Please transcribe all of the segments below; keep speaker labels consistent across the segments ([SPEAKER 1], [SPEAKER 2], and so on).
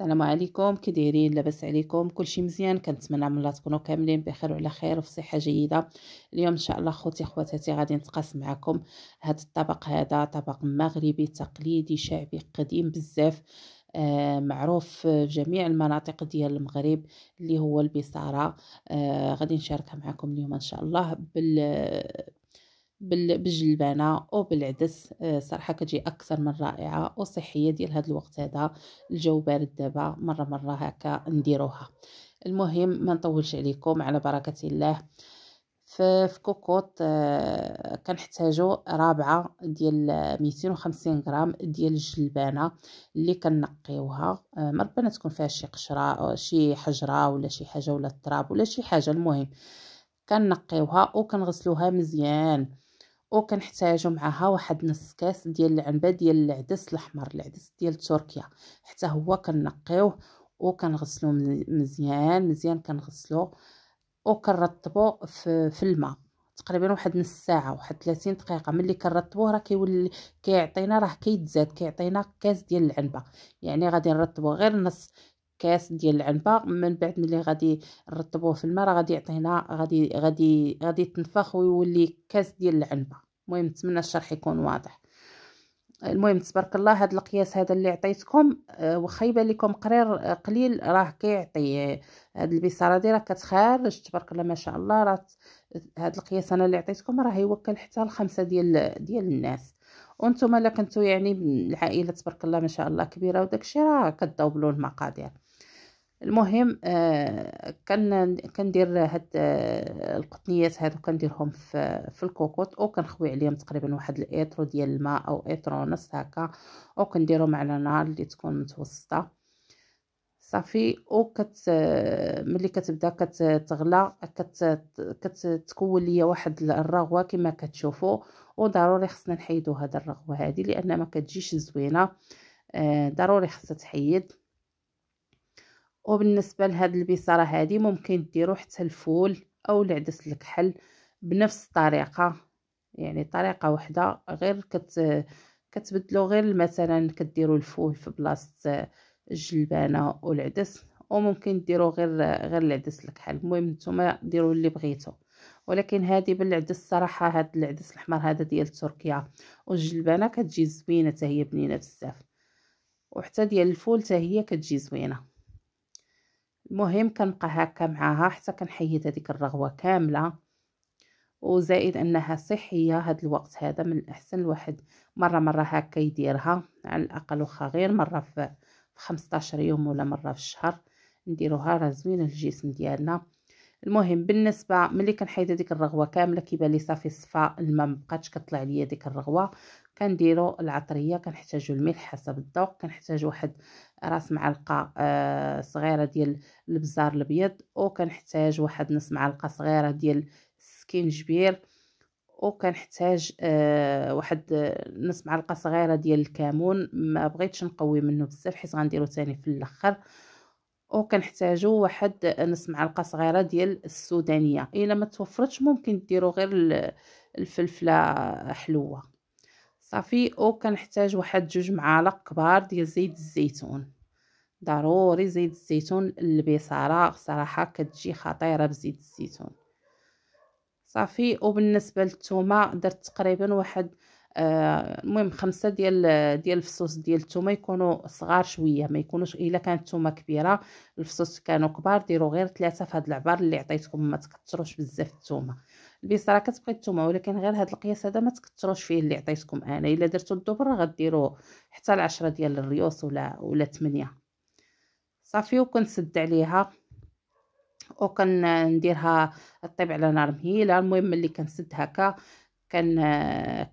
[SPEAKER 1] السلام عليكم كي دايرين لاباس عليكم كلشي مزيان كنتمنى من الله تكونوا كاملين بخير وعلى خير وفي صحه جيده اليوم ان شاء الله خوتي خواتاتي غادي نتقاسم معكم هذا الطبق هذا طبق مغربي تقليدي شعبي قديم بزاف آه معروف في جميع المناطق ديال المغرب اللي هو البصاره آه غادي نشاركها معكم اليوم ان شاء الله بال بالجلبانه او بالعدس آه، صراحه كتجي اكثر من رائعه وصحيه ديال هذا الوقت هذا الجو بارد دابا مره مره هكا نديروها المهم ما نطولش عليكم على بركه الله في كوكوط آه، كنحتاجو رابعه ديال 250 غرام ديال الجلبانه اللي كنقيوها آه، مربنا تكون فيها شي قشره شي حجره ولا شي حاجه ولا التراب ولا شي حاجه المهم كنقيوها وكنغسلوها مزيان وكنحتاجو معها واحد نص كاس ديال العنبه ديال العدس الاحمر العدس ديال تركيا حتى هو كنقيوه وكنغسلو مزيان مزيان كنغسلو وكنرطبو في, في الماء تقريبا واحد نص ساعه واحد 30 دقيقه ملي كنرطبوه راه كيولي كيعطينا راه كيتزاد كيعطينا كاس ديال العنبه يعني غادي نرطبو غير نص كاس ديال العنبه من بعد ملي غادي نرطبوه في الماء راه غادي يعطينا غادي غادي غادي يتنفخ ويولي كاس ديال العنبه المهم نتمنى الشرح يكون واضح المهم تبارك الله هذا القياس هذا اللي عطيتكم آه، واخا يبان لكم قرير آه، قليل راه كيعطي آه، هاد البصاره هادي راه كتخرج تبارك الله ما شاء الله راه هاد القياس انا اللي عطيتكم راه يوكل حتى لخمسه ديال ديال الناس وانتم الا كنتو يعني العائله تبارك الله ما شاء الله كبيره وداكشي راه كدوبلوا المقادير المهم آه كان كندير هاد آه، القطنيات هادو كنديرهم في في الكوكوط او كنخوي عليهم تقريبا واحد الايترو ديال الماء او ايترو ونص هكا او كنديرهم على نار اللي تكون متوسطه صافي او كت آه، ملي كتبدا كتغلى كت كتكون ليا واحد الرغوه كما كتشوفوا وضروري خصنا نحيدو هاد الرغوه هادي لان ما كتجيش زوينه آه ضروري خصها تحيد وبالنسبه لهاد البصره هادي ممكن ديروا حتى الفول او العدس الكحل بنفس الطريقه يعني طريقه واحده غير كت كتبدلوا غير مثلا كديروا الفول في بلاصه الجلبانه والعدس وممكن ديروا غير غير العدس الكحل المهم نتوما ديروا اللي بغيتو ولكن هذه بالعدس صراحه هذا العدس الاحمر هذا ديال تركيا والجلبانه كتجي زوينه حتى هي بنينه بزاف وحتى ديال الفول حتى هي كتجي زوينه المهم كنبقى هكا معاها حتى كنحيد هذيك الرغوه كامله وزائد انها صحيه هاد الوقت هذا من الاحسن الواحد مره مره هكا يديرها على الاقل واخا غير مره في 15 يوم ولا مره في الشهر نديروها راه زوينه للجسم ديالنا المهم بالنسبه ملي كنحيد هذيك الرغوه كامله كيبان لي صافي صفا الماء مبقاتش كطلع ليا ديك الرغوه كنديرو العطريه كنحتاجو الملح حسب الذوق كنحتاج واحد راس معلقه آه صغيره ديال البزار الابيض وكنحتاج واحد نص معلقه صغيره ديال السكينجبير وكنحتاج آه واحد نص معلقه صغيره ديال الكمون ما بغيتش نقوي منه بزاف حيت غنديرو ثاني في الاخر كنحتاجو واحد نص معلقه صغيره ديال السودانيه الا إيه ما توفرتش ممكن ديروا غير الفلفله حلوه صافي او كنحتاج واحد جوج معالق كبار ديال زيت الزيتون ضروري زيت الزيتون البصاره صراحه كتجي خطيره بزيت الزيتون صافي وبالنسبه للثومه درت تقريبا واحد المهم خمسة ديال ديال الفصوص ديال الثومه يكونوا صغار شويه ما يكونوش الا كانت الثومه كبيره الفصوص كانوا كبار ديروا غير ثلاثه في هذا العبار اللي عطيتكم ما تكثروش بزاف الثومه البصره كتبقى الثومه ولكن غير هذا القياس هذا ما تكثروش فيه اللي عطيتكم انا الا درتو الدبر غديروا حتى العشرة ديال الريوس ولا ولا 8 صافي وكنسد عليها وكنديرها طيب على نار مهيله المهم ملي كنسد هكا كان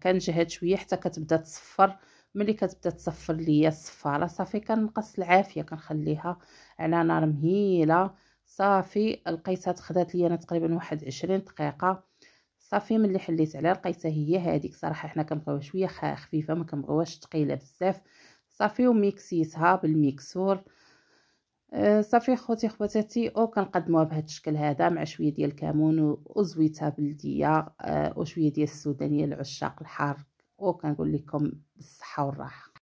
[SPEAKER 1] كان جهد شويه حتى كتبدا تصفر ملي كتبدا تصفر ليا الصفاره صافي كنقص العافيه كنخليها على نار مهيله صافي لقيتها تخدات ليا انا تقريبا واحد عشرين دقيقه صافي ملي حليت عليها لقيتها هي هذيك صراحه حنا كنبغيوها شويه خفيفه ما كنبغيوهاش ثقيله بزاف صافي وميكسيتها بالميكسور صافي خوتي خواتاتي او كنقدموها بهذا الشكل هذا مع شويه ديال الكمون وزويته بلديه آه، وشويه ديال السودانيه العشاق الحار كنقول لكم بالصحه والراحه